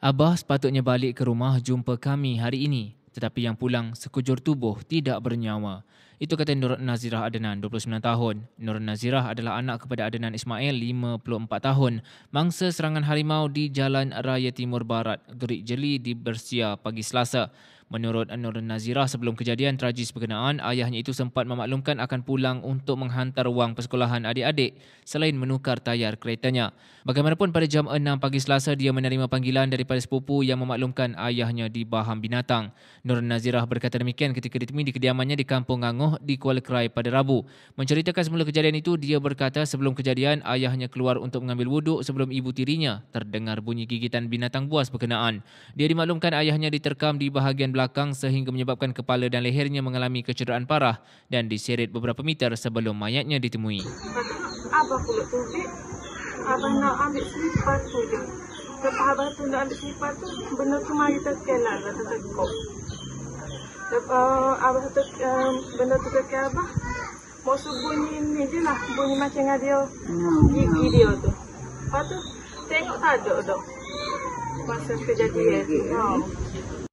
Abah sepatutnya balik ke rumah jumpa kami hari ini tetapi yang pulang sekujur tubuh tidak bernyawa. Itu kata Nur Nazirah Adnan, 29 tahun. Nur Nazirah adalah anak kepada Adnan Ismail, 54 tahun. Mangsa serangan harimau di Jalan Raya Timur Barat, Gerik Jeli di Bersia pagi Selasa. Menurut Nur Nazirah, sebelum kejadian tragis berkenaan, ayahnya itu sempat memaklumkan akan pulang untuk menghantar wang persekolahan adik-adik selain menukar tayar keretanya. Bagaimanapun, pada jam 6 pagi selasa, dia menerima panggilan daripada sepupu yang memaklumkan ayahnya di Baham Binatang. Nur Nazirah berkata demikian ketika ditemui di kediamannya di Kampung Angoh di Kuala Kerai pada Rabu. Menceritakan semula kejadian itu, dia berkata sebelum kejadian, ayahnya keluar untuk mengambil wuduk sebelum ibu tirinya terdengar bunyi gigitan binatang buas berkenaan. Dia dimaklumkan ayahnya diterkam di bahagian belakang belakang sehingga menyebabkan kepala dan lehernya mengalami kecederaan parah dan diseret beberapa meter sebelum mayatnya ditemui. Abah pula tunjuk. Abah nak ambil sifat tu je. Lepas Abah tu nak ambil sifat tu, benda tu mari terkenal lah tetap Abah tu, benda tu terkenal Abah. Maksud bunyi ni je lah. Bunyi macam dia. Gigi hmm. dia tu. Lepas tu, tengok tajuk ada dok. Masa kejadian tu.